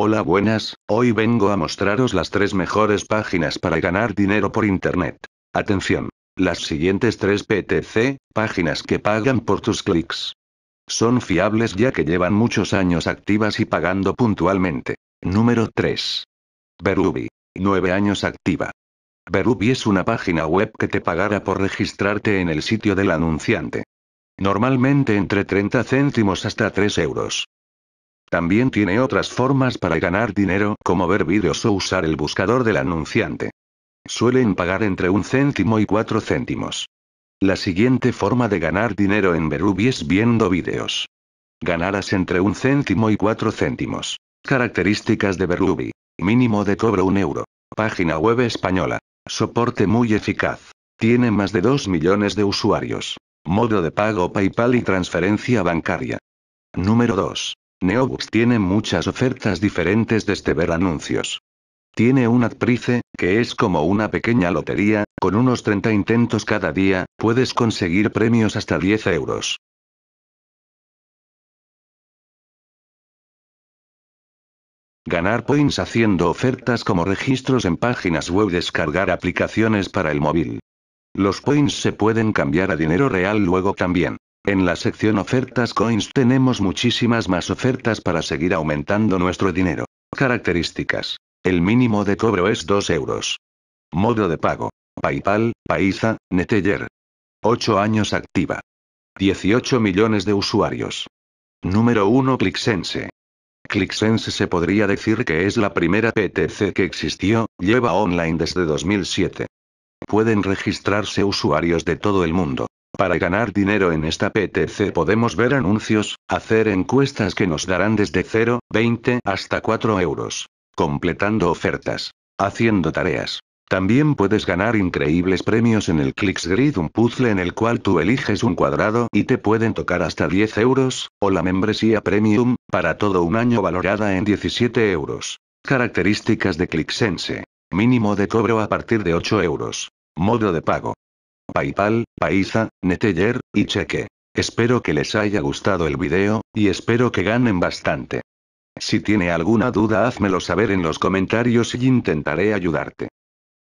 Hola buenas, hoy vengo a mostraros las tres mejores páginas para ganar dinero por internet. Atención. Las siguientes tres PTC, páginas que pagan por tus clics. Son fiables ya que llevan muchos años activas y pagando puntualmente. Número 3. Berubi. 9 años activa. Berubi es una página web que te pagará por registrarte en el sitio del anunciante. Normalmente entre 30 céntimos hasta 3 euros. También tiene otras formas para ganar dinero, como ver vídeos o usar el buscador del anunciante. Suelen pagar entre un céntimo y cuatro céntimos. La siguiente forma de ganar dinero en Berubi es viendo vídeos. Ganarás entre un céntimo y cuatro céntimos. Características de Berubi. Mínimo de cobro un euro. Página web española. Soporte muy eficaz. Tiene más de 2 millones de usuarios. Modo de pago PayPal y transferencia bancaria. Número 2. Neobus tiene muchas ofertas diferentes desde ver anuncios. Tiene un adprice, que es como una pequeña lotería, con unos 30 intentos cada día, puedes conseguir premios hasta 10 euros. Ganar points haciendo ofertas como registros en páginas web, descargar aplicaciones para el móvil. Los points se pueden cambiar a dinero real luego también. En la sección ofertas coins tenemos muchísimas más ofertas para seguir aumentando nuestro dinero. Características. El mínimo de cobro es 2 euros. Modo de pago. PayPal, Paisa, Neteller. 8 años activa. 18 millones de usuarios. Número 1 Clicksense. Clicksense se podría decir que es la primera PTC que existió, lleva online desde 2007. Pueden registrarse usuarios de todo el mundo. Para ganar dinero en esta PTC podemos ver anuncios, hacer encuestas que nos darán desde 0, 20 hasta 4 euros. Completando ofertas. Haciendo tareas. También puedes ganar increíbles premios en el Clicks Grid, un puzzle en el cual tú eliges un cuadrado y te pueden tocar hasta 10 euros, o la membresía Premium, para todo un año valorada en 17 euros. Características de ClickSense. Mínimo de cobro a partir de 8 euros. Modo de pago. Paypal, Paisa, Neteller, y Cheque. Espero que les haya gustado el video, y espero que ganen bastante. Si tiene alguna duda házmelo saber en los comentarios y intentaré ayudarte.